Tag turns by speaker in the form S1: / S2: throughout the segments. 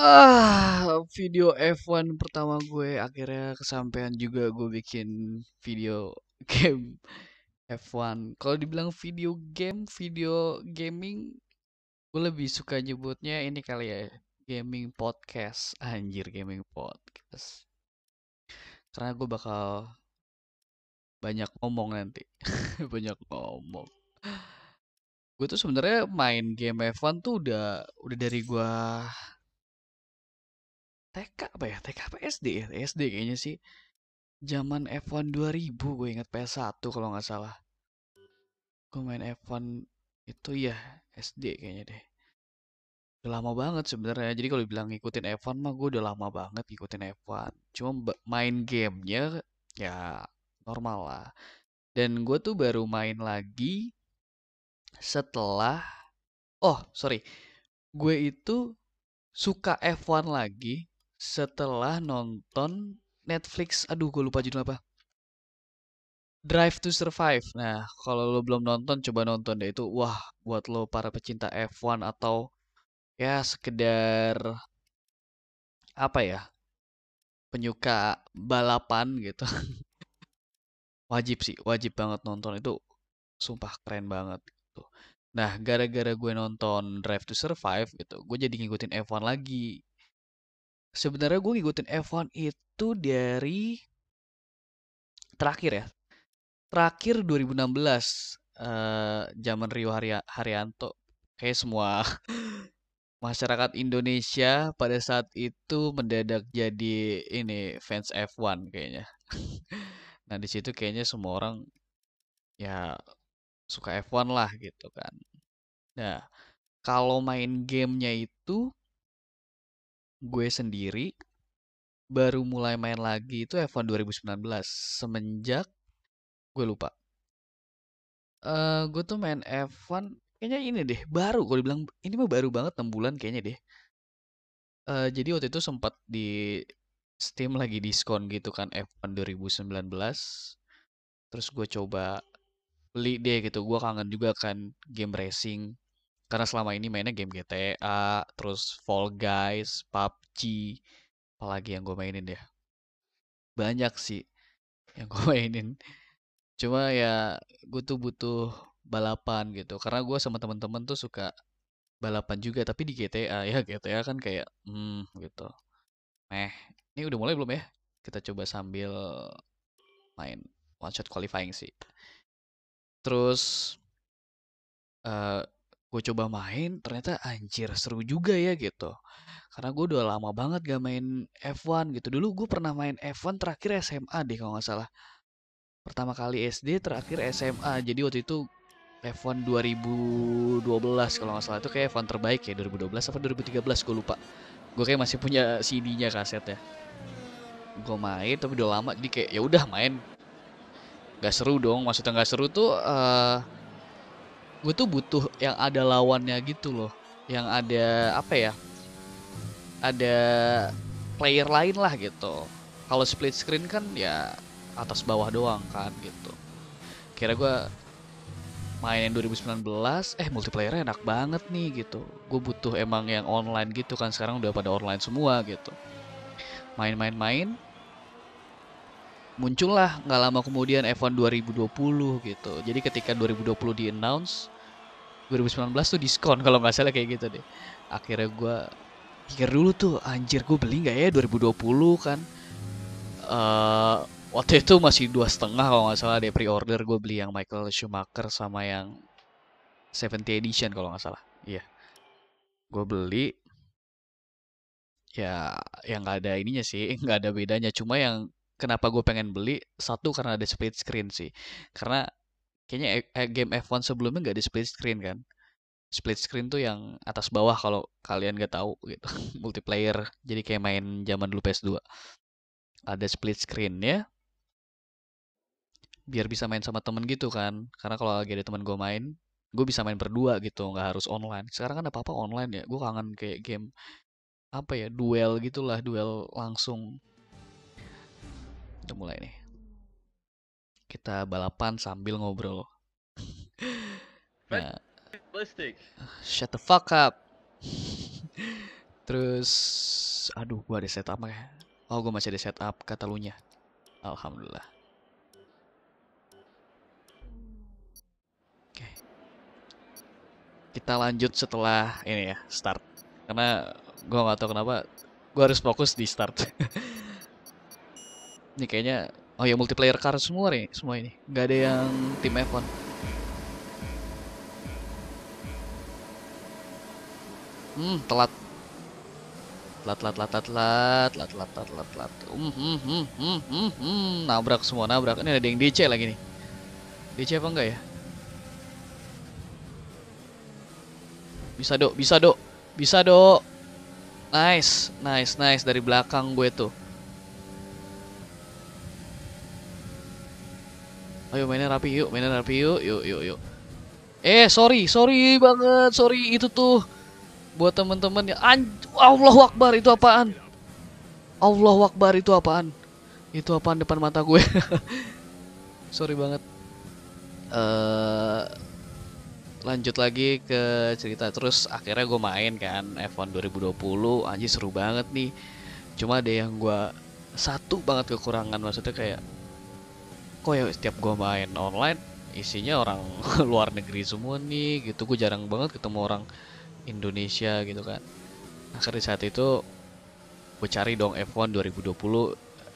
S1: ah video F1 pertama gue akhirnya kesampaian juga gue bikin video game F1 kalau dibilang video game video gaming gue lebih suka nyebutnya ini kali ya gaming podcast anjir gaming podcast karena gue bakal banyak ngomong nanti banyak ngomong gue tuh sebenarnya main game F1 tuh udah udah dari gue TK apa ya? TK apa SD ya? SD kayaknya sih. Zaman F1 2000 gue inget PS1 kalau nggak salah. Gue main F1 itu ya SD kayaknya deh. Udah lama banget sebenarnya. Jadi kalau bilang ngikutin F1 mah gue udah lama banget ngikutin F1. Cuma main gamenya ya normal lah. Dan gue tuh baru main lagi setelah oh sorry gue itu suka F1 lagi setelah nonton Netflix aduh gue lupa judul apa Drive to Survive nah kalau lo belum nonton coba nonton deh itu wah buat lo para pecinta F1 atau ya sekedar apa ya penyuka balapan gitu wajib sih wajib banget nonton itu sumpah keren banget gitu nah gara-gara gue nonton Drive to Survive gitu gue jadi ngikutin F1 lagi sebenarnya gue ngikutin F1 itu dari terakhir ya. Terakhir 2016 eh zaman Rio Harya, Haryanto. Kayak semua masyarakat Indonesia pada saat itu mendadak jadi ini fans F1 kayaknya. nah, di situ kayaknya semua orang ya suka F1 lah gitu kan. Nah, kalau main gamenya itu gue sendiri baru mulai main lagi itu F1 2019 semenjak gue lupa. Uh, gue tuh main F1 kayaknya ini deh baru kalau dibilang ini mah baru banget 6 bulan kayaknya deh. Uh, jadi waktu itu sempat di Steam lagi diskon gitu kan F1 2019. Terus gue coba beli deh gitu. Gue kangen juga kan game racing karena selama ini mainnya game GTA, terus Fall Guys, PUBG, apalagi yang gue mainin ya. Banyak sih yang gue mainin. Cuma ya gue tuh butuh balapan gitu. Karena gue sama temen-temen tuh suka balapan juga, tapi di GTA ya GTA kan kayak hmm gitu. Meh, ini udah mulai belum ya? Kita coba sambil main one shot qualifying sih. Terus uh, gue coba main ternyata anjir seru juga ya gitu karena gue udah lama banget gak main F1 gitu dulu gue pernah main F1 terakhir SMA deh kalau nggak salah pertama kali SD terakhir SMA jadi waktu itu F1 2012 kalau nggak salah itu kayak F1 terbaik ya 2012 apa 2013 gue lupa gue kayak masih punya CD-nya ya, gue main tapi udah lama jadi kayak ya udah main gak seru dong maksudnya nggak seru tuh uh, gue tuh butuh yang ada lawannya gitu loh yang ada apa ya ada player lain lah gitu kalau split screen kan ya atas bawah doang kan gitu kira gue mainin 2019 eh multiplayer enak banget nih gitu gue butuh emang yang online gitu kan sekarang udah pada online semua gitu main-main-main muncullah nggak lama kemudian F1 2020 gitu. Jadi ketika 2020 di announce 2019 tuh diskon kalau nggak salah kayak gitu deh. Akhirnya gue pikir dulu tuh anjir gue beli nggak ya 2020 kan. Uh, waktu itu masih dua setengah kalau nggak salah deh pre-order gue beli yang Michael Schumacher sama yang 70 edition kalau nggak salah. Iya. Yeah. Gue beli ya yang nggak ada ininya sih nggak ada bedanya cuma yang kenapa gue pengen beli satu karena ada split screen sih karena kayaknya e, e, game F1 sebelumnya nggak ada split screen kan split screen tuh yang atas bawah kalau kalian nggak tahu gitu multiplayer jadi kayak main zaman dulu PS2 ada split screen ya. biar bisa main sama temen gitu kan karena kalau lagi ada temen gue main gue bisa main berdua gitu nggak harus online sekarang kan apa apa online ya gue kangen kayak game apa ya duel gitulah duel langsung kita mulai nih. Kita balapan sambil ngobrol. nah, Shut the fuck up. Terus, aduh, gua ada setup ya. Oh, gua masih ada setup katalunya. Alhamdulillah. Oke, okay. kita lanjut setelah ini ya start. Karena gua nggak tahu kenapa gua harus fokus di start. Ini kayaknya oh ya multiplayer car semua nih semua ini. Nggak ada yang tim F1. Hmm, telat. Telat, telat, telat, telat, telat, telat, telat, telat, telat. Hmm, hmm, hmm, hmm, hmm, hmm, nabrak semua, nabrak. Ini ada yang DC lagi nih. DC apa enggak ya? Bisa, Dok. Bisa, Dok. Bisa, Dok. Nice, nice, nice dari belakang gue tuh. Ayo mainnya rapi yuk, mainnya rapi yuk, yuk yuk yuk. Eh sorry, sorry banget, sorry itu tuh buat temen-temen ya. Anj Allah Akbar itu apaan? Allah Akbar itu apaan? Itu apaan depan mata gue? sorry banget. Uh, lanjut lagi ke cerita terus akhirnya gue main kan F1 2020 anjir seru banget nih cuma ada yang gue satu banget kekurangan maksudnya kayak kok ya setiap gue main online isinya orang luar negeri semua nih gitu gue jarang banget ketemu orang Indonesia gitu kan akhirnya saat itu gue cari dong F1 2020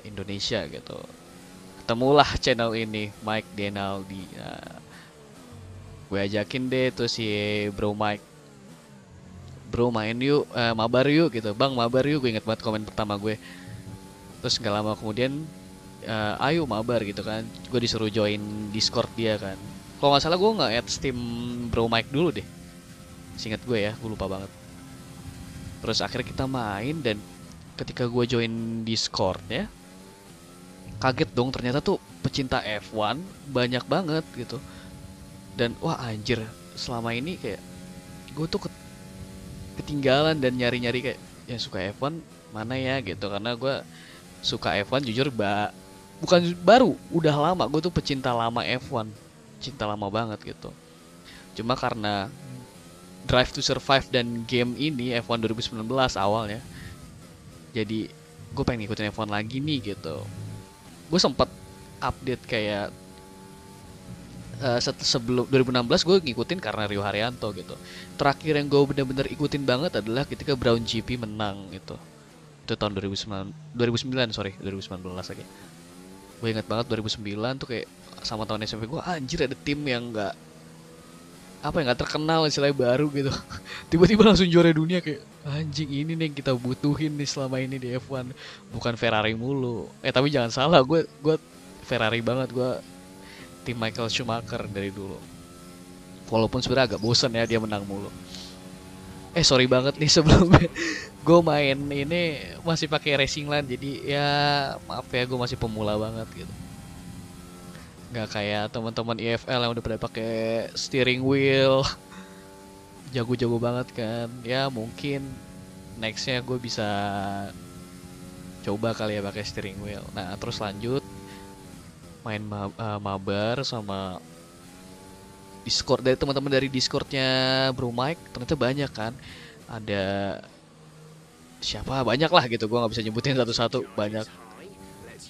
S1: Indonesia gitu ketemulah channel ini Mike Denaldi nah, gue ajakin deh tuh si bro Mike bro main yuk eh, mabar yuk gitu bang mabar yuk gue inget banget komen pertama gue terus nggak lama kemudian uh, ayo mabar gitu kan gue disuruh join discord dia kan kalau nggak salah gue nggak add steam bro Mike dulu deh singkat gue ya gue lupa banget terus akhirnya kita main dan ketika gue join discord ya kaget dong ternyata tuh pecinta F1 banyak banget gitu dan wah anjir selama ini kayak gue tuh ketinggalan dan nyari-nyari kayak yang suka F1 mana ya gitu karena gue suka F1 jujur ba bukan baru udah lama gue tuh pecinta lama F1 cinta lama banget gitu cuma karena Drive to Survive dan game ini F1 2019 awalnya jadi gue pengen ngikutin F1 lagi nih gitu gue sempet update kayak uh, sebelum 2016 gue ngikutin karena Rio Haryanto gitu terakhir yang gue bener-bener ikutin banget adalah ketika Brown GP menang gitu itu tahun 2009 2009 sorry 2019 lagi gue inget banget 2009 tuh kayak sama tahun SMP gue anjir ada tim yang nggak apa yang nggak terkenal istilahnya baru gitu tiba-tiba langsung juara dunia kayak anjing ini nih yang kita butuhin nih selama ini di F1 bukan Ferrari mulu eh tapi jangan salah gue gue Ferrari banget gue tim Michael Schumacher dari dulu walaupun sebenarnya agak bosan ya dia menang mulu eh sorry banget nih sebelumnya gue main ini masih pakai racing line jadi ya maaf ya gue masih pemula banget gitu nggak kayak teman-teman IFL e yang udah pada pakai steering wheel jago-jago banget kan ya mungkin nextnya gue bisa coba kali ya pakai steering wheel nah terus lanjut main eh, mabar sama Discord dari teman-teman dari Discordnya Bro Mike ternyata banyak kan ada siapa banyak lah gitu gue nggak bisa nyebutin satu-satu banyak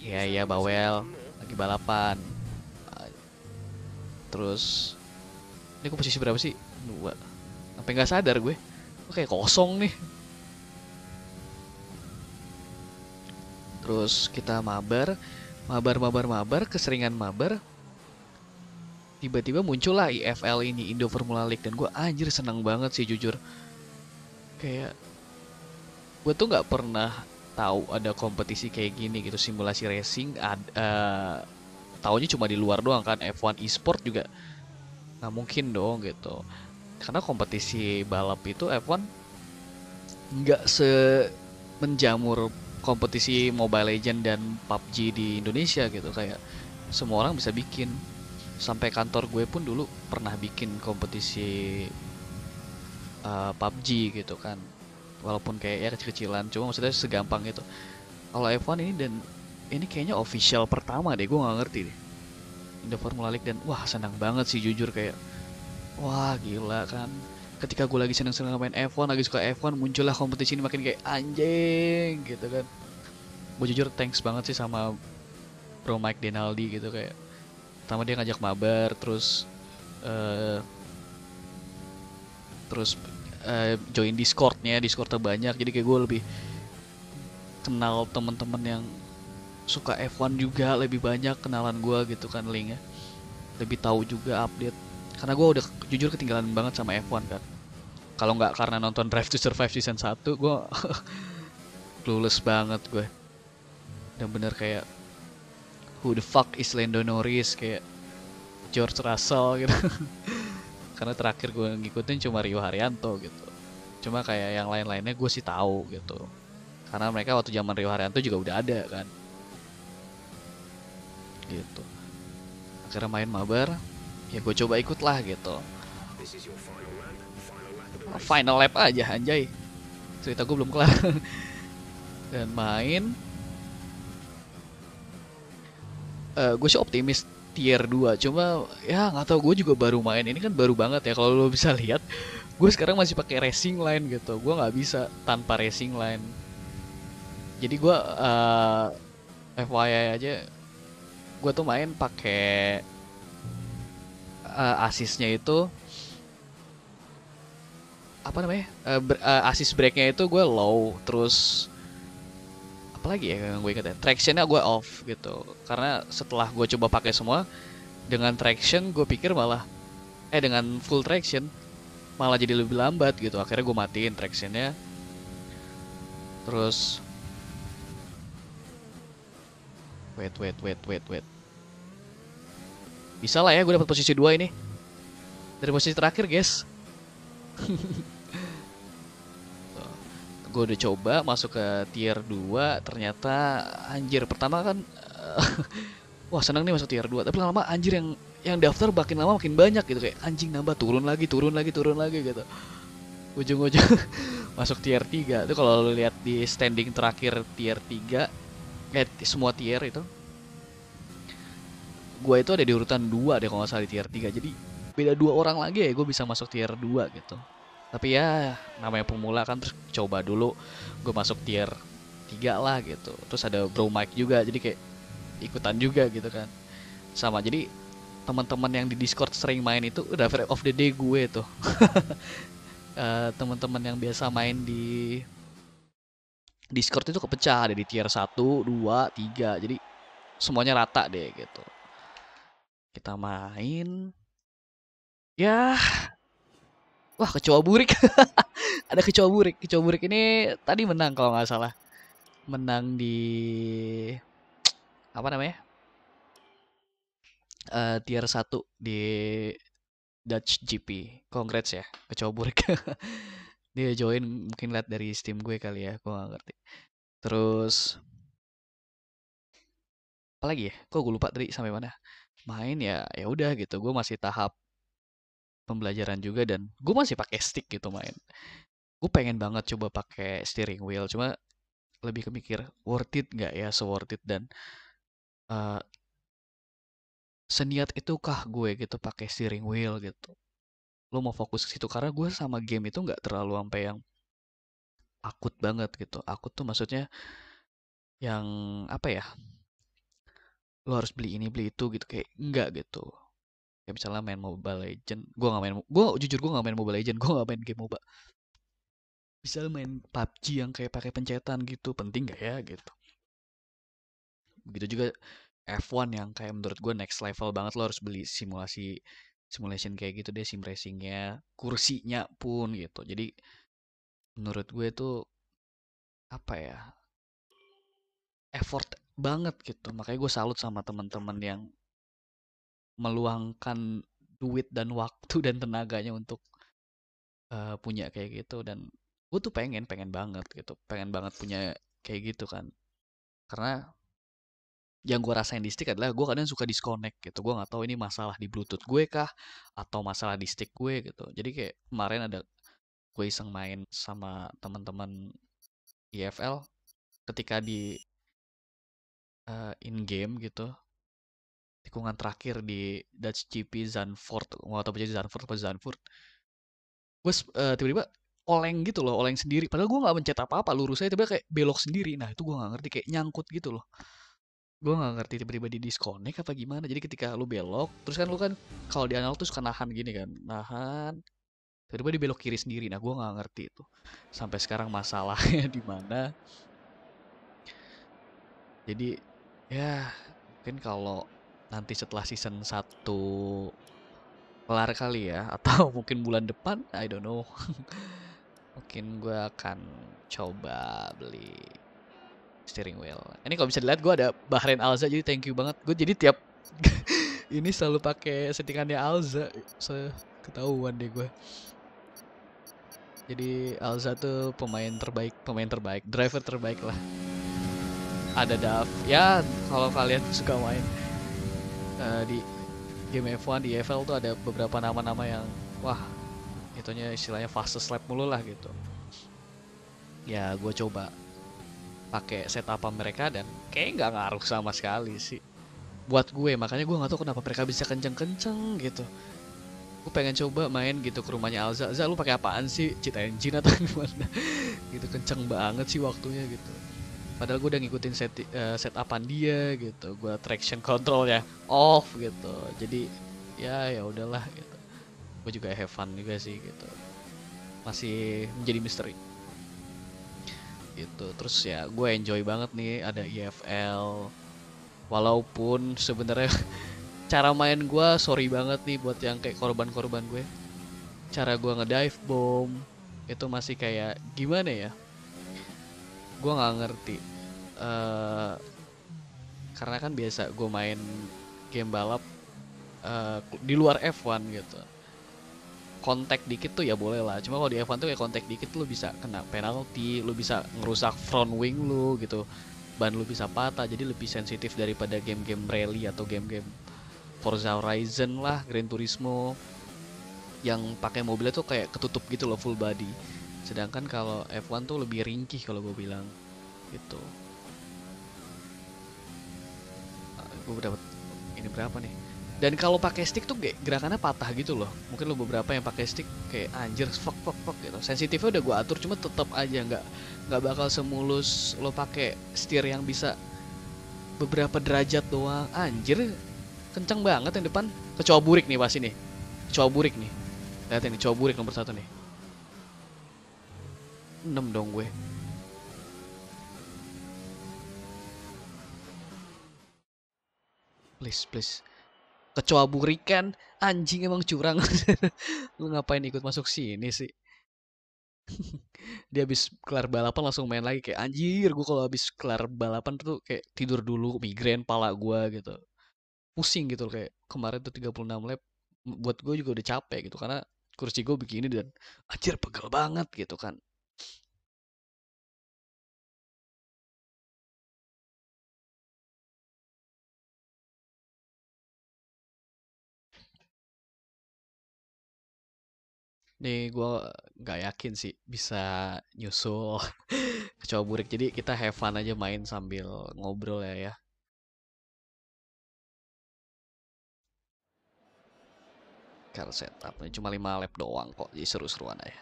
S1: ya ya bawel lagi balapan terus ini gue posisi berapa sih dua sampai nggak sadar gue oke kosong nih terus kita mabar mabar mabar mabar keseringan mabar tiba-tiba muncullah IFL ini Indo Formula League dan gue anjir senang banget sih jujur kayak gue tuh nggak pernah tahu ada kompetisi kayak gini gitu simulasi racing ad, uh, taunya cuma di luar doang kan F1 e-sport juga nggak mungkin dong gitu karena kompetisi balap itu F1 nggak se menjamur kompetisi Mobile Legend dan PUBG di Indonesia gitu kayak semua orang bisa bikin sampai kantor gue pun dulu pernah bikin kompetisi uh, eh, PUBG gitu kan walaupun kayak ya kecil-kecilan cuma maksudnya segampang itu kalau F1 ini dan ini kayaknya official pertama deh gue nggak ngerti deh Indo Formula League dan wah senang banget sih jujur kayak wah gila kan ketika gue lagi seneng-seneng main F1 lagi suka F1 muncullah kompetisi ini makin kayak anjing gitu kan gue jujur thanks banget sih sama Bro Mike Denaldi gitu kayak pertama dia ngajak mabar terus uh, terus Eh, join Discordnya Discord terbanyak jadi kayak gue lebih kenal temen-temen yang suka F1 juga lebih banyak kenalan gue gitu kan linknya lebih tahu juga update karena gue udah jujur ketinggalan banget sama F1 kan kalau nggak karena nonton Drive to Survive season 1 gue clueless banget gue dan bener kayak who the fuck is Lando Norris kayak George Russell gitu karena terakhir gue ngikutin cuma Rio Haryanto gitu cuma kayak yang lain-lainnya gue sih tahu gitu karena mereka waktu zaman Rio Haryanto juga udah ada kan gitu akhirnya main mabar ya gue coba ikut lah gitu final lap aja anjay cerita gue belum kelar dan main uh, eh, gue sih optimis tier 2 cuma ya nggak tahu gue juga baru main ini kan baru banget ya kalau lo bisa lihat gue sekarang masih pakai racing line gitu gue nggak bisa tanpa racing line jadi gue uh, FYI aja gue tuh main pakai uh, eh, asisnya itu apa namanya uh, eh, uh, eh, asis breaknya itu gue low terus apa lagi ya yang gue ingat ya tractionnya gue off gitu karena setelah gue coba pakai semua dengan traction gue pikir malah eh dengan full traction malah jadi lebih lambat gitu akhirnya gue matiin tractionnya terus wait wait wait wait wait bisa lah ya gue dapat posisi dua ini dari posisi terakhir guys gue udah coba masuk ke tier 2 ternyata anjir pertama kan eh, wah seneng nih masuk tier 2 tapi lama-lama anjir yang yang daftar makin lama makin banyak gitu kayak anjing nambah turun lagi turun lagi turun lagi gitu ujung-ujung masuk tier 3 itu kalau lihat di standing terakhir tier 3 eh semua tier itu gue itu ada di urutan 2 deh kalau nggak salah di tier 3 jadi beda dua orang lagi ya gue bisa masuk tier 2 gitu tapi ya namanya pemula kan terus coba dulu gue masuk tier 3 lah gitu terus ada bro Mike juga jadi kayak ikutan juga gitu kan sama jadi teman-teman yang di Discord sering main itu udah free of the day gue tuh eh, teman-teman yang biasa main di Discord itu kepecah ada di tier 1, 2, 3 jadi semuanya rata deh gitu kita main ya wah kecoa burik ada kecoa burik kecoa burik ini tadi menang kalau nggak salah menang di apa namanya uh, tier 1 di Dutch GP congrats ya kecoa burik dia join mungkin lihat dari steam gue kali ya gue gak ngerti terus apa lagi ya kok gue lupa tadi sampai mana main ya ya udah gitu gue masih tahap pembelajaran juga dan gue masih pakai stick gitu main gue pengen banget coba pakai steering wheel cuma lebih kemikir worth it nggak ya so worth it dan uh, seniat itukah gue gitu pakai steering wheel gitu lo mau fokus ke situ karena gue sama game itu nggak terlalu sampai yang akut banget gitu akut tuh maksudnya yang apa ya lo harus beli ini beli itu gitu kayak enggak gitu ya misalnya main Mobile Legend gue nggak main gue jujur gue nggak main Mobile Legend gue nggak main game MOBA Bisa main PUBG yang kayak pakai pencetan gitu penting gak ya gitu begitu juga F1 yang kayak menurut gue next level banget lo harus beli simulasi simulation kayak gitu deh sim racingnya kursinya pun gitu jadi menurut gue itu apa ya effort banget gitu makanya gue salut sama teman-teman yang meluangkan duit dan waktu dan tenaganya untuk uh, punya kayak gitu dan gue tuh pengen pengen banget gitu pengen banget punya kayak gitu kan karena yang gue rasain di stick adalah gue kadang suka disconnect gitu gue nggak tahu ini masalah di bluetooth gue kah atau masalah di stick gue gitu jadi kayak kemarin ada gue iseng main sama teman-teman EFL ketika di uh, eh, in game gitu tikungan terakhir di Dutch GP Zandvoort atau apa Zandvoort apa Zandvoort gue uh, eh, tiba-tiba oleng gitu loh oleng sendiri padahal gue nggak mencet apa-apa lurus aja tiba-tiba kayak belok sendiri nah itu gue nggak ngerti kayak nyangkut gitu loh gue nggak ngerti tiba-tiba di disconnect apa gimana jadi ketika lu belok terus kan lu kan kalau di analog tuh suka nahan gini kan nahan tiba-tiba di belok kiri sendiri nah gue nggak ngerti itu sampai sekarang masalahnya di mana jadi ya mungkin kalau nanti setelah season 1 kelar kali ya atau mungkin bulan depan I don't know mungkin gue akan coba beli steering wheel ini kalau bisa dilihat gue ada Bahrain Alza jadi thank you banget gue jadi tiap ini selalu pakai settingannya Alza so, ketahuan deh gue jadi Alza tuh pemain terbaik pemain terbaik driver terbaik lah ada Daf ya kalau kalian suka main uh, di game F1 di EFL tuh ada beberapa nama-nama yang wah itunya istilahnya fast slap mulu lah gitu ya gue coba pakai setup mereka dan kayak nggak ngaruh sama sekali sih buat gue makanya gue nggak tahu kenapa mereka bisa kenceng-kenceng gitu gue pengen coba main gitu ke rumahnya Alza Alza lu pakai apaan sih cita engine atau gimana gitu kenceng banget sih waktunya gitu padahal gue udah ngikutin set uh, setupan dia gitu gue traction control ya off gitu jadi ya ya udahlah gitu gue juga have fun juga sih gitu masih menjadi misteri gitu terus ya gue enjoy banget nih ada EFL walaupun sebenarnya cara main gue sorry banget nih buat yang kayak korban-korban gue cara gue ngedive bomb itu masih kayak gimana ya gue nggak ngerti uh, karena kan biasa gue main game balap uh, di luar F1 gitu kontak dikit tuh ya boleh lah cuma kalau di F1 tuh kayak kontak dikit lu bisa kena penalti lu bisa ngerusak front wing lu gitu ban lu bisa patah jadi lebih sensitif daripada game-game rally atau game-game Forza Horizon lah Gran Turismo yang pakai mobilnya tuh kayak ketutup gitu loh full body sedangkan kalau F1 tuh lebih ringkih kalau gue bilang gitu ah, gue dapat ini berapa nih dan kalau pakai stick tuh kayak gerakannya patah gitu loh mungkin lo beberapa yang pakai stick kayak anjir fuck fuck fuck gitu sensitifnya udah gue atur cuma tetap aja nggak nggak bakal semulus lo pakai setir yang bisa beberapa derajat doang anjir kencang banget yang depan kecoa burik nih pas ini. kecoa burik nih lihat ini kecoa burik nomor satu nih 6 dong gue please please kecoa burikan anjing emang curang lu ngapain ikut masuk sini sih dia habis kelar balapan langsung main lagi kayak anjir gue kalau habis kelar balapan tuh kayak tidur dulu migrain pala gue gitu pusing gitu loh kayak kemarin tuh 36 lap buat gue juga udah capek gitu karena kursi gue begini dan anjir pegel banget gitu kan nih gue nggak yakin sih bisa nyusul kecoa burik jadi kita have fun aja main sambil ngobrol ya ya car setup cuma 5 lap doang kok jadi seru-seruan aja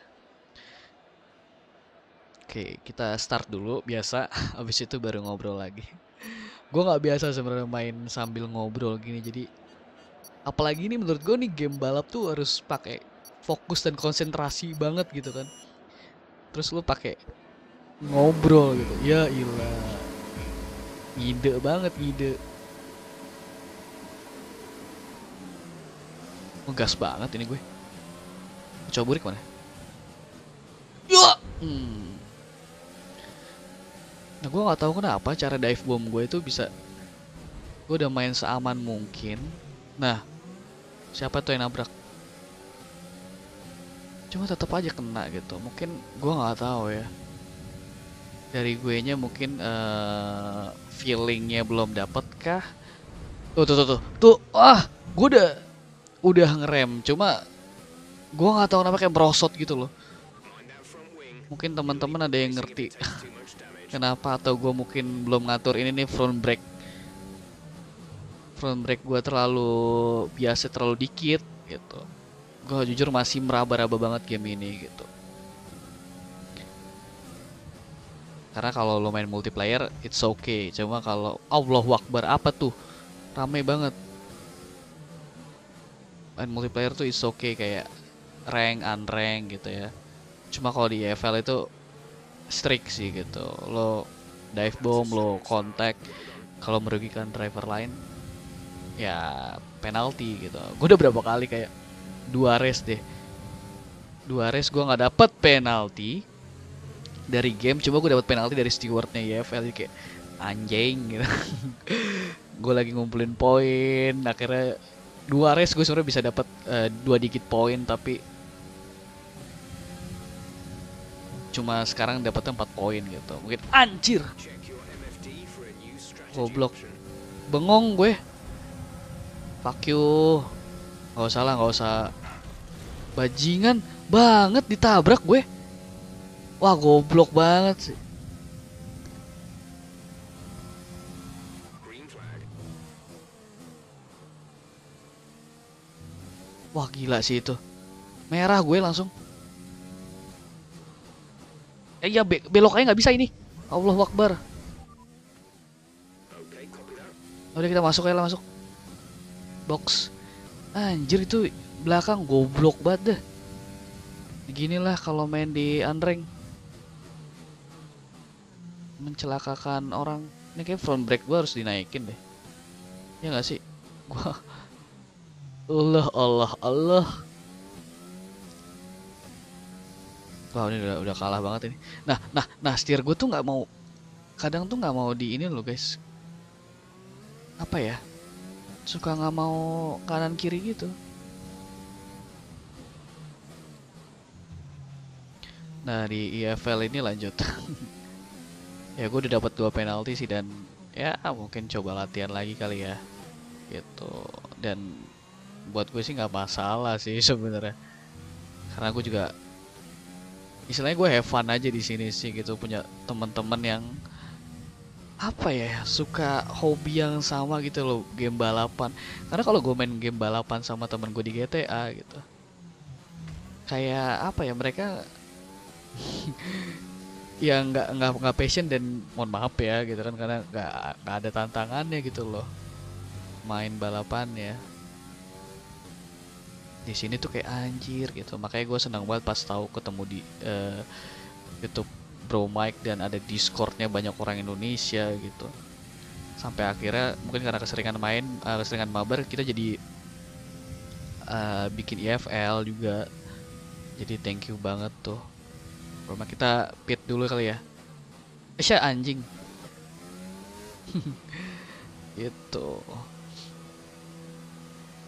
S1: oke kita start dulu biasa abis itu baru ngobrol lagi gue nggak biasa sebenarnya main sambil ngobrol gini jadi apalagi ini menurut gue nih game balap tuh harus pakai fokus dan konsentrasi banget gitu kan terus lu pakai ngobrol gitu ya ilah ide banget ide ngegas banget ini gue coba burik mana ya hmm. nah gue nggak tahu kenapa cara dive bomb gue itu bisa gue udah main seaman mungkin nah siapa tuh yang nabrak cuma tetap aja kena gitu mungkin gue nggak tahu ya dari gue nya mungkin uh, feelingnya belum dapet kah tuh tuh tuh tuh tuh ah gue udah udah ngerem cuma gue nggak tahu kenapa kayak merosot gitu loh mungkin teman-teman ada yang ngerti kenapa atau gue mungkin belum ngatur ini nih front brake front brake gue terlalu biasa terlalu dikit gitu gue jujur masih meraba-raba banget game ini gitu karena kalau lo main multiplayer it's okay cuma kalau Allah wakbar apa tuh rame banget main multiplayer tuh it's okay kayak rank unrank gitu ya cuma kalau di EFL itu strict sih gitu lo dive bomb lo kontak kalau merugikan driver lain ya penalti gitu gue udah berapa kali kayak dua race deh dua race gue nggak dapet penalti dari game cuma gue dapet penalti dari stewardnya YFL e kayak anjing gitu gue lagi ngumpulin poin akhirnya dua race gue sebenarnya bisa dapet uh, dua digit poin tapi cuma sekarang dapetnya empat poin gitu mungkin anjir goblok bengong gue fuck you Gak usah lah gak usah bajingan banget ditabrak gue wah goblok banget sih Wah gila sih itu Merah gue langsung Eh iya be belok aja gak bisa ini Allah wakbar Udah kita masuk ya lah masuk Box Anjir itu belakang goblok banget deh Ginilah kalau main di unrank. Mencelakakan orang. Ini kayak front brake gua harus dinaikin deh. Ya gak sih? Gua Allah Allah Allah. Wah ini udah, udah kalah banget ini. Nah, nah, nah setir gue tuh nggak mau, kadang tuh nggak mau di ini loh guys. Apa ya? suka nggak mau kanan kiri gitu nah di EFL ini lanjut ya gue udah dapat dua penalti sih dan ya mungkin coba latihan lagi kali ya gitu dan buat gue sih nggak masalah sih sebenarnya karena gue juga istilahnya gue have fun aja di sini sih gitu punya teman-teman yang apa ya suka hobi yang sama gitu loh game balapan karena kalau gue main game balapan sama temen gue di GTA gitu kayak apa ya mereka yang nggak nggak nggak passion dan mohon maaf ya gitu kan karena nggak nggak ada tantangannya gitu loh main balapan ya di sini tuh kayak anjir gitu makanya gue senang banget pas tahu ketemu di uh, YouTube Bro Mike dan ada Discordnya banyak orang Indonesia gitu sampai akhirnya mungkin karena keseringan main uh, keseringan mabar kita jadi uh, bikin EFL juga jadi thank you banget tuh bro Roma kita pit dulu kali ya eh, Asya anjing itu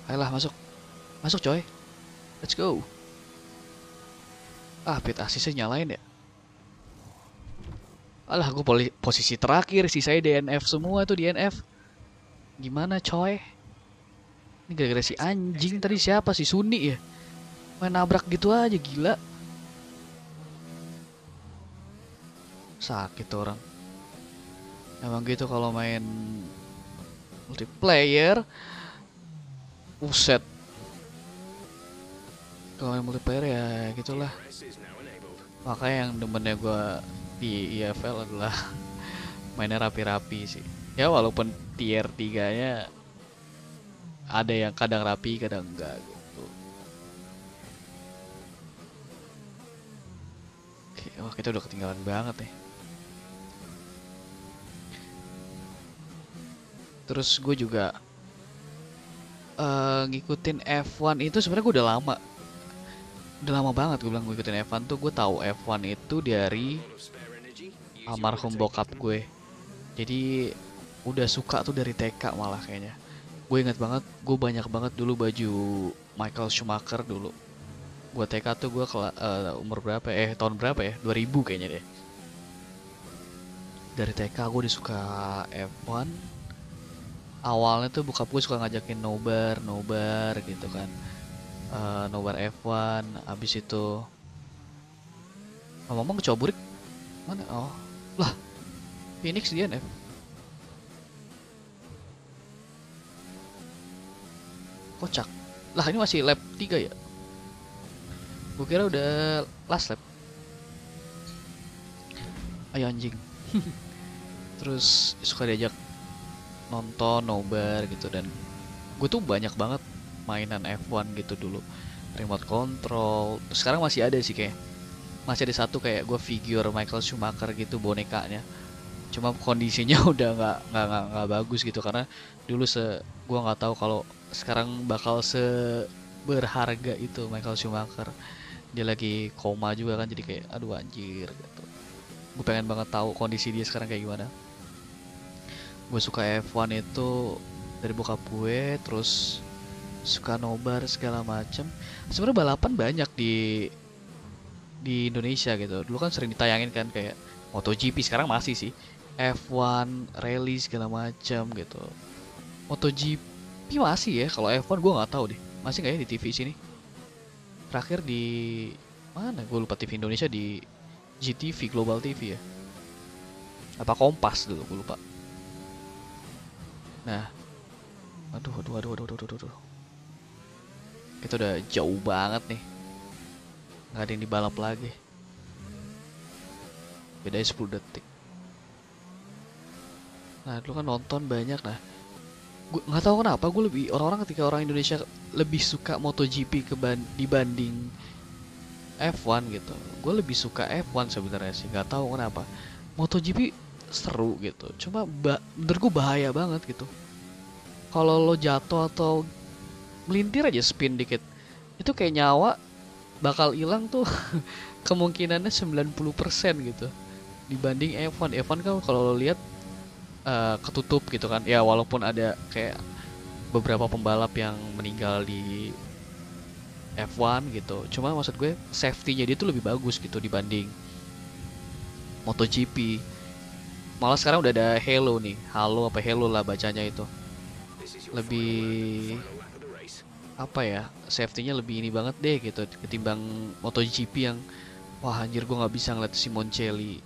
S1: ayolah masuk masuk coy let's go ah pit asisnya nyalain ya alah gue posisi terakhir sih saya DNF semua tuh DNF gimana coy ini gara-gara si anjing tadi siapa sih Suni ya main nabrak gitu aja gila sakit orang emang gitu kalau main multiplayer uset kalau main multiplayer ya gitulah makanya yang demennya gue di EFL adalah mainnya rapi-rapi sih ya walaupun tier 3 nya ada yang kadang rapi kadang enggak gitu Oke, wah kita udah ketinggalan banget ya. terus gue juga uh, ngikutin F1 itu sebenarnya gue udah lama udah lama banget gue bilang gue ngikutin F1 tuh gue tahu F1 itu dari Iya almarhum bokap gue jadi udah suka tuh dari TK malah kayaknya gue inget banget gue banyak banget dulu baju Michael Schumacher dulu gue TK tuh gue uh, eh, umur berapa ya? eh tahun berapa ya 2000 kayaknya deh dari TK gue udah suka F1 awalnya tuh bokap gue suka ngajakin nobar nobar gitu kan uh, nobar F1 abis itu ngomong-ngomong kecoburik mana oh lah, Phoenix dia nih. Kocak. Lah, ini masih lap tiga ya? Gue kira udah last lap. Ayo anjing. Terus suka diajak nonton nobar gitu dan gue tuh banyak banget mainan F1 gitu dulu remote control sekarang masih ada sih kayak masih ada satu kayak gue figure Michael Schumacher gitu bonekanya cuma kondisinya udah nggak nggak nggak bagus gitu karena dulu se gue nggak tahu kalau sekarang bakal se berharga itu Michael Schumacher dia lagi koma juga kan jadi kayak aduh anjir gitu gue pengen banget tahu kondisi dia sekarang kayak gimana gue suka F1 itu dari buka gue terus suka nobar segala macem sebenarnya balapan banyak di di Indonesia gitu dulu kan sering ditayangin kan kayak MotoGP sekarang masih sih F1 rally segala macam gitu MotoGP masih ya kalau F1 gue nggak tahu deh masih nggak ya di TV sini terakhir di mana gue lupa TV Indonesia di GTV Global TV ya apa Kompas dulu gue lupa nah aduh aduh aduh aduh aduh aduh, aduh. kita udah jauh banget nih nggak ada yang dibalap lagi beda 10 detik nah lu kan nonton banyak nah gue nggak tahu kenapa gue lebih orang-orang ketika orang Indonesia lebih suka MotoGP keban dibanding F1 gitu gue lebih suka F1 sebenarnya sih nggak tahu kenapa MotoGP seru gitu cuma ba gue bahaya banget gitu kalau lo jatuh atau melintir aja spin dikit itu kayak nyawa bakal hilang tuh kemungkinannya 90% gitu dibanding Evan Evan kan kalau lo lihat uh, ketutup gitu kan ya walaupun ada kayak beberapa pembalap yang meninggal di F1 gitu cuma maksud gue safety-nya dia tuh lebih bagus gitu dibanding MotoGP malah sekarang udah ada Halo nih Halo apa Halo lah bacanya itu lebih apa ya safety-nya lebih ini banget deh gitu ketimbang MotoGP yang wah anjir gue nggak bisa ngeliat Simoncelli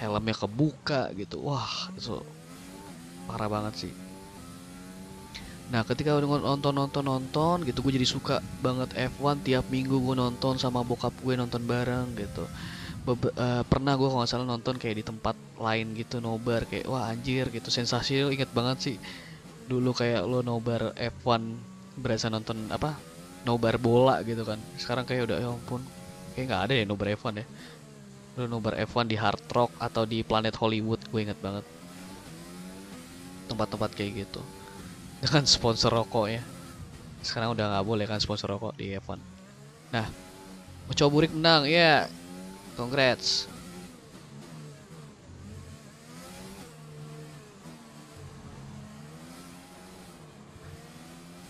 S1: helmnya kebuka gitu wah itu parah banget sih Nah ketika nonton nonton nonton gitu gue jadi suka banget F1 tiap minggu gue nonton sama bokap gue nonton bareng gitu Be uh, eh, pernah gue kalau nggak salah nonton kayak di tempat lain gitu nobar kayak wah anjir gitu sensasi inget banget sih dulu kayak lo nobar F1 berasa nonton apa nobar bola gitu kan sekarang kayak udah ya ampun kayak nggak ada ya nobar F1 ya udah nobar F1 di Hard Rock atau di Planet Hollywood gue inget banget tempat-tempat kayak gitu dengan sponsor rokok ya sekarang udah nggak boleh kan sponsor rokok di F1 nah Coba Burik menang ya yeah. congrats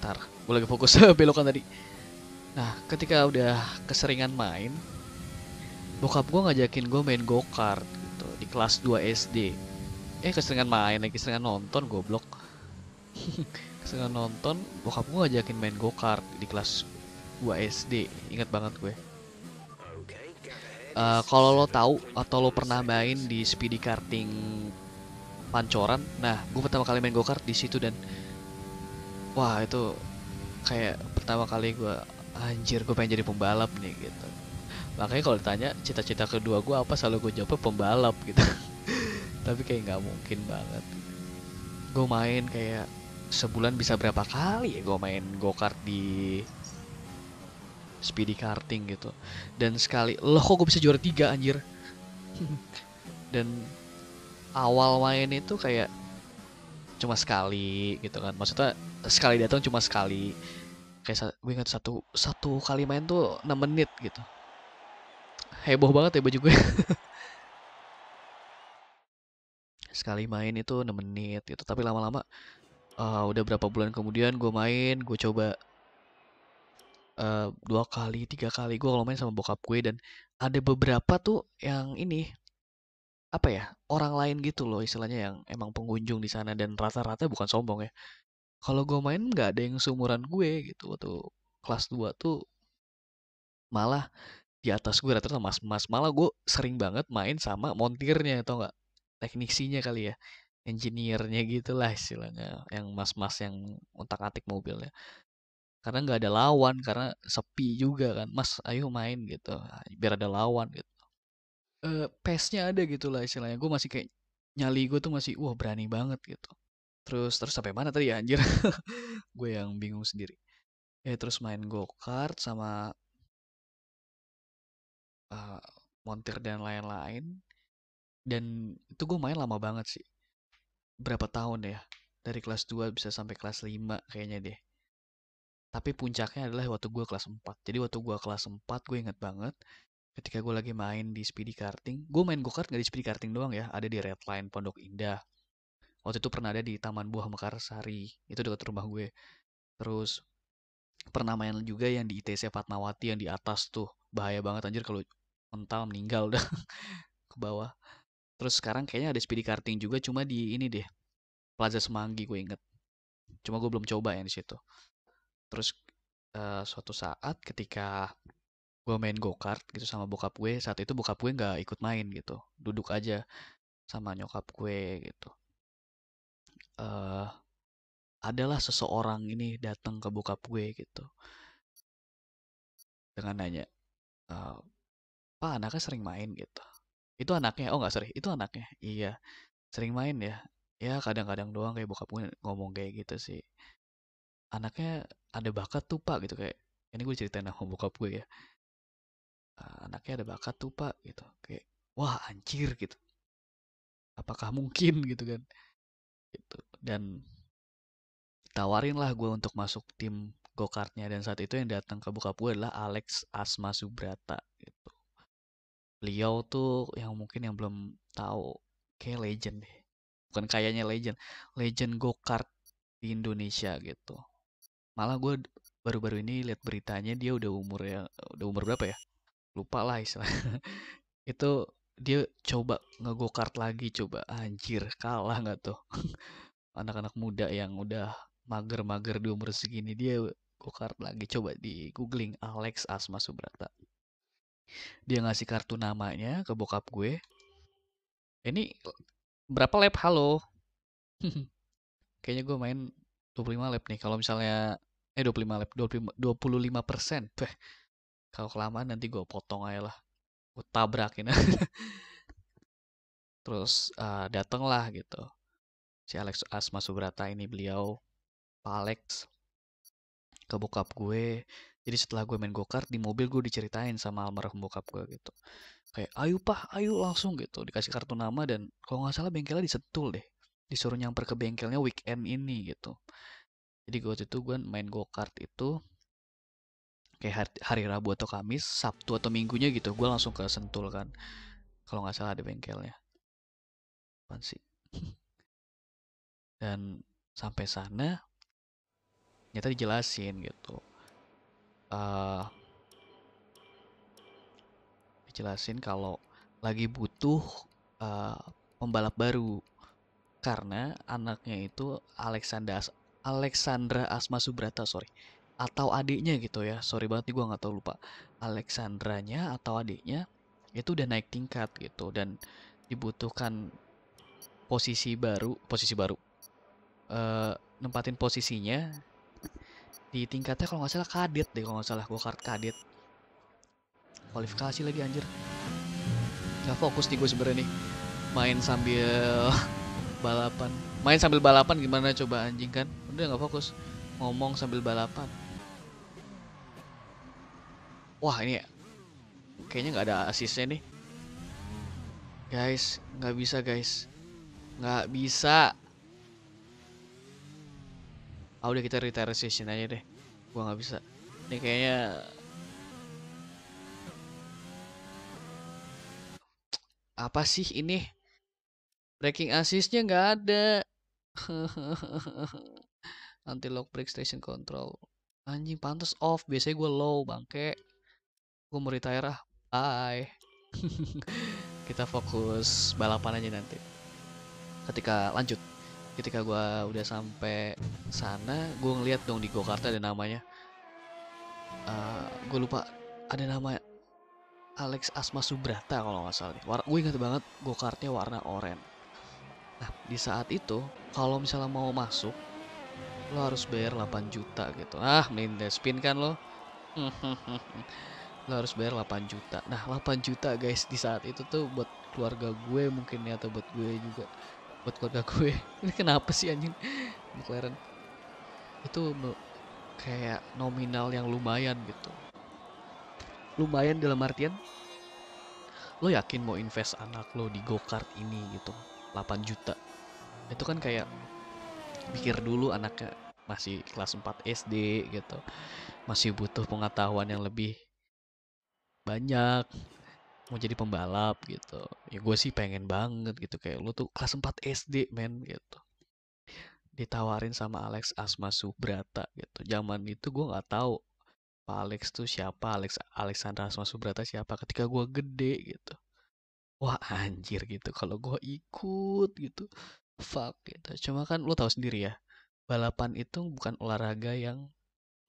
S1: Ntar gue lagi fokus belokan tadi nah ketika udah keseringan main bokap gue ngajakin gue main go kart gitu di kelas 2 SD eh keseringan main lagi keseringan nonton goblok keseringan nonton bokap gue ngajakin main go kart di kelas 2 SD ingat banget gue uh, kalau lo tahu atau lo pernah main di speedy karting pancoran nah gue pertama kali main go kart di situ dan wah itu kayak pertama kali gue anjir gue pengen jadi pembalap nih gitu makanya kalau ditanya cita-cita kedua gue apa selalu gue jawab pembalap gitu tapi kayak nggak mungkin banget gue main kayak sebulan bisa berapa kali ya gue main go kart di speedy karting gitu dan sekali loh kok gue bisa juara tiga anjir dan awal main itu kayak cuma sekali gitu kan maksudnya sekali datang cuma sekali kayak gue ingat satu satu kali main tuh 6 menit gitu heboh banget ya baju gue sekali main itu 6 menit gitu tapi lama-lama uh, udah berapa bulan kemudian gue main gue coba uh, dua kali tiga kali gue kalau main sama bokap gue dan ada beberapa tuh yang ini apa ya orang lain gitu loh istilahnya yang emang pengunjung di sana dan rata-rata bukan sombong ya kalau gue main nggak ada yang seumuran gue gitu waktu kelas 2 tuh malah di atas gue rata-rata mas-mas malah gue sering banget main sama montirnya atau enggak teknisinya kali ya engineer-nya gitu lah istilahnya yang mas-mas yang otak-atik mobilnya karena nggak ada lawan karena sepi juga kan mas ayo main gitu biar ada lawan gitu eh pace-nya ada gitu lah istilahnya gue masih kayak nyali gue tuh masih wah berani banget gitu Terus terus sampai mana tadi ya anjir? gue yang bingung sendiri. Ya terus main go-kart sama uh, montir dan lain-lain. Dan itu gue main lama banget sih. Berapa tahun ya? Dari kelas 2 bisa sampai kelas 5 kayaknya deh. Tapi puncaknya adalah waktu gue kelas 4. Jadi waktu gue kelas 4 gue inget banget ketika gue lagi main di speedy karting. Gue main go-kart gak di speedy karting doang ya. Ada di red line Pondok Indah waktu itu pernah ada di Taman Buah Mekarsari itu dekat rumah gue terus pernah main juga yang di ITC Fatmawati yang di atas tuh bahaya banget anjir kalau mental meninggal udah ke bawah terus sekarang kayaknya ada speedy karting juga cuma di ini deh Plaza Semanggi gue inget cuma gue belum coba yang di situ terus uh, suatu saat ketika gue main go kart gitu sama bokap gue saat itu bokap gue nggak ikut main gitu duduk aja sama nyokap gue gitu uh, adalah seseorang ini datang ke bokap gue gitu dengan nanya eh, pak anaknya sering main gitu itu anaknya oh nggak sering itu anaknya iya sering main ya ya kadang-kadang doang kayak bokap gue ngomong kayak gitu sih anaknya ada bakat tuh pak gitu kayak ini gue ceritain sama bokap gue ya eh, anaknya ada bakat tuh pak gitu kayak wah anjir gitu apakah mungkin gitu kan gitu dan tawarin lah gue untuk masuk tim go-kartnya dan saat itu yang datang ke buka gue adalah Alex Asma Subrata gitu beliau tuh yang mungkin yang belum tahu kayak legend deh bukan kayaknya legend legend go-kart di Indonesia gitu malah gue baru-baru ini lihat beritanya dia udah umur ya udah umur berapa ya lupa lah istilah itu dia coba ngegokart lagi coba anjir kalah nggak tuh anak-anak muda yang udah mager-mager di umur segini dia gokart lagi coba di googling Alex Asma Subrata dia ngasih kartu namanya ke bokap gue ini berapa lab halo kayaknya gue main 25 lab nih kalau misalnya eh 25 lab puluh 25 persen kalau kelamaan nanti gue potong aja lah kutabrakin tabrakin terus uh, datanglah gitu si Alex Asma Subrata ini beliau Pak Alex ke bokap gue jadi setelah gue main go-kart di mobil gue diceritain sama almarhum bokap gue gitu kayak ayo pak ayo langsung gitu dikasih kartu nama dan kalau nggak salah bengkelnya disetul deh disuruh nyamper ke bengkelnya weekend ini gitu jadi gue waktu itu gue main go-kart itu kayak hari, hari Rabu atau Kamis, Sabtu atau Minggunya gitu, gue langsung ke Sentul kan. Kalau nggak salah ada bengkelnya. Apaan sih? Dan sampai sana, ternyata dijelasin gitu. Uh, dijelasin kalau lagi butuh uh, pembalap baru karena anaknya itu Alexander Alexandra Asma Subrata sorry atau adiknya gitu ya sorry banget nih gue nggak tau lupa Alexandranya atau adiknya itu udah naik tingkat gitu dan dibutuhkan posisi baru posisi baru uh, nempatin posisinya di tingkatnya kalau nggak salah kadet deh kalau nggak salah gue kart kadet kualifikasi lagi anjir nggak fokus nih gue sebenarnya nih main sambil balapan main sambil balapan gimana coba anjing kan udah nggak fokus ngomong sambil balapan wah ini kayaknya nggak ada asisnya nih guys nggak bisa guys nggak bisa ah udah kita retire session aja deh gua nggak bisa ini kayaknya apa sih ini breaking assistnya nggak ada anti lock break station control anjing pantas off biasanya gue low bangke Gue mau retire ah. Bye. Kita fokus balapan aja nanti. Ketika lanjut. Ketika gue udah sampai sana, gue ngeliat dong di go-kart ada namanya. Uh, eh, gue lupa ada nama Alex Asma Subrata kalau nggak salah. War gue ingat banget go-kartnya warna oranye. Nah, di saat itu kalau misalnya mau masuk lo harus bayar 8 juta gitu. Ah, melindes spin kan lo. lo harus bayar 8 juta nah 8 juta guys di saat itu tuh buat keluarga gue mungkin ya atau buat gue juga buat keluarga gue ini kenapa sih anjing McLaren itu kayak nominal yang lumayan gitu lumayan dalam artian lo yakin mau invest anak lo di go-kart ini gitu 8 juta itu kan kayak pikir dulu anaknya masih kelas 4 SD gitu masih butuh pengetahuan yang lebih banyak mau jadi pembalap gitu ya gue sih pengen banget gitu kayak lu tuh kelas 4 SD men gitu ditawarin sama Alex Asma Subrata gitu zaman itu gue nggak tahu Pak Alex tuh siapa Alex Alexandra Asma Subrata siapa ketika gue gede gitu wah anjir gitu kalau gue ikut gitu fuck gitu cuma kan lu tahu sendiri ya balapan itu bukan olahraga yang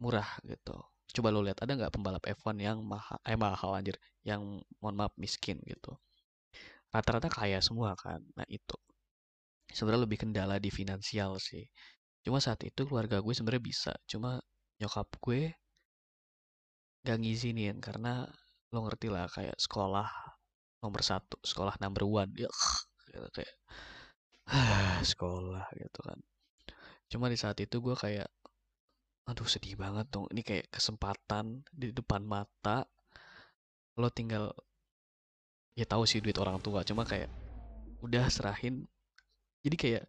S1: murah gitu coba lo lihat ada nggak pembalap F1 yang mahal eh mahal anjir yang mohon maaf miskin gitu rata-rata kaya semua kan nah itu sebenarnya lebih kendala di finansial sih cuma saat itu keluarga gue sebenarnya bisa cuma nyokap gue gak ngizinin karena lo ngerti lah kayak sekolah nomor satu sekolah number one ya kayak sekolah gitu kan cuma di saat itu gue kayak aduh sedih banget dong ini kayak kesempatan di depan mata lo tinggal ya tahu sih duit orang tua cuma kayak udah serahin jadi kayak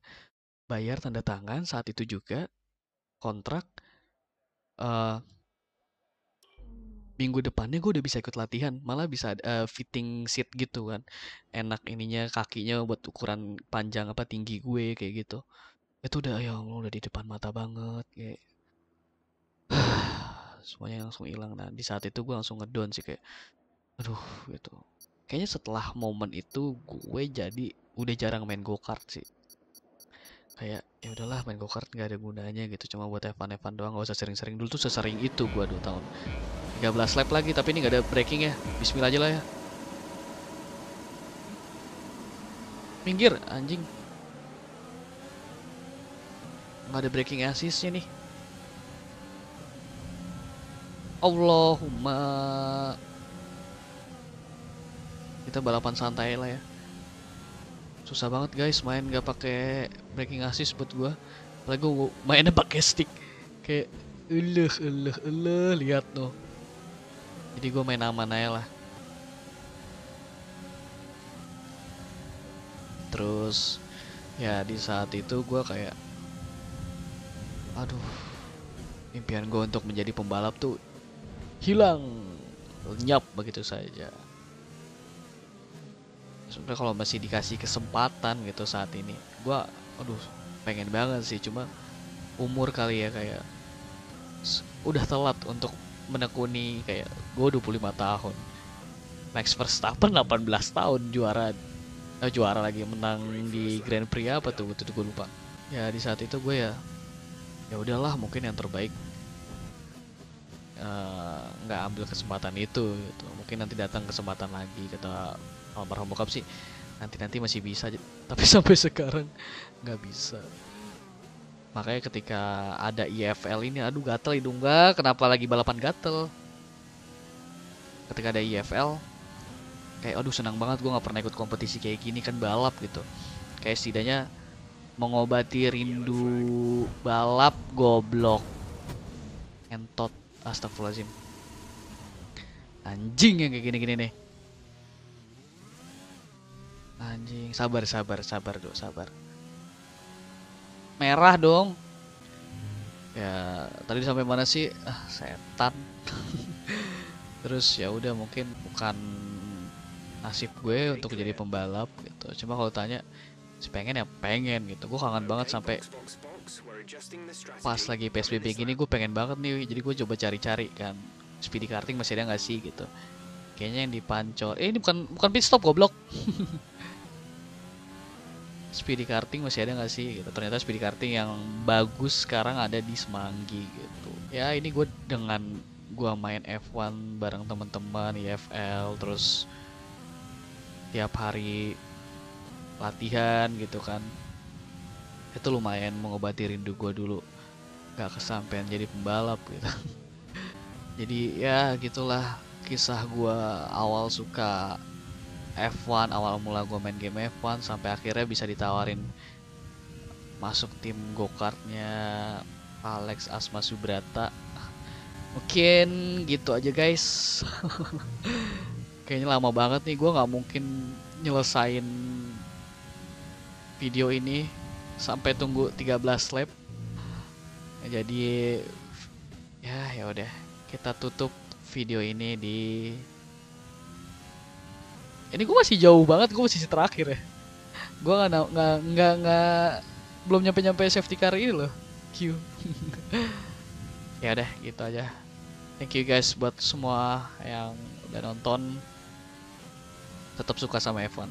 S1: bayar tanda tangan saat itu juga kontrak uh, minggu depannya gue udah bisa ikut latihan malah bisa uh, fitting seat gitu kan enak ininya kakinya buat ukuran panjang apa tinggi gue kayak gitu itu udah ya Allah udah di depan mata banget kayak semuanya langsung hilang nah di saat itu gue langsung ngedown sih kayak aduh gitu kayaknya setelah momen itu gue jadi udah jarang main go kart sih kayak ya udahlah main go kart nggak ada gunanya gitu cuma buat Evan Evan doang gak usah sering-sering dulu tuh sesering itu gue dua tahun 13 lap lagi tapi ini nggak ada breaking ya Bismillah aja lah ya minggir anjing nggak ada breaking assistnya nih Allahumma kita balapan santai lah ya susah banget guys main gak pakai breaking assist buat gua apalagi gua mainnya pakai stick kayak eluh eluh eluh lihat tuh jadi gua main aman aja lah terus ya di saat itu gua kayak aduh impian gue untuk menjadi pembalap tuh hilang lenyap begitu saja sebenarnya kalau masih dikasih kesempatan gitu saat ini gue aduh pengen banget sih cuma umur kali ya kayak udah telat untuk menekuni kayak gue 25 tahun Max Verstappen 18 tahun juara eh, juara lagi menang di Grand Prix apa tuh itu gue lupa ya di saat itu gue ya ya udahlah mungkin yang terbaik Eh, nggak uh, ambil kesempatan itu gitu. mungkin nanti datang kesempatan lagi kata almarhum bokap sih nanti nanti masih bisa tapi sampai sekarang nggak bisa makanya ketika ada IFL ini aduh gatel hidung gak kenapa lagi balapan gatel ketika ada IFL kayak aduh senang banget gue nggak pernah ikut kompetisi kayak gini kan balap gitu kayak setidaknya mengobati rindu balap goblok entot Astagfirullahaladzim. Anjing yang kayak gini-gini nih. Anjing, sabar, sabar, sabar dong, sabar. Merah dong. Ya, tadi sampai mana sih? Ah, setan. Terus ya udah mungkin bukan nasib gue untuk jadi ya. pembalap gitu. Cuma kalau tanya, si pengen ya pengen gitu. Gue kangen banget sampai pas lagi PSBB gini gue pengen banget nih jadi gue coba cari-cari kan speedy karting masih ada nggak sih gitu kayaknya yang dipancol eh ini bukan bukan pit stop goblok speedy karting masih ada nggak sih gitu ternyata speedy karting yang bagus sekarang ada di Semanggi gitu ya ini gue dengan gue main F1 bareng teman-teman IFL terus tiap hari latihan gitu kan itu lumayan mengobati rindu gue dulu gak kesampean jadi pembalap gitu jadi ya gitulah kisah gue awal suka F1 awal mula gue main game F1 sampai akhirnya bisa ditawarin masuk tim go-kartnya Alex Asma Subrata mungkin gitu aja guys kayaknya lama banget nih gue nggak mungkin nyelesain video ini sampai tunggu 13 lap jadi ya ya udah kita tutup video ini di ini gue masih jauh banget gue masih terakhir ya gue nggak nggak nggak nggak belum nyampe nyampe safety car ini loh Q ya udah gitu aja thank you guys buat semua yang udah nonton tetap suka sama Evan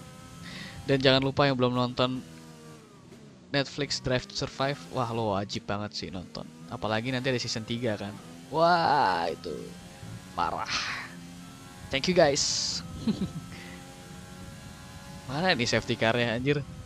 S1: dan jangan lupa yang belum nonton Netflix Drive to Survive, wah lo wajib banget sih nonton. Apalagi nanti ada season 3 kan. Wah, itu parah. Thank you guys. Mana nih safety car-nya anjir?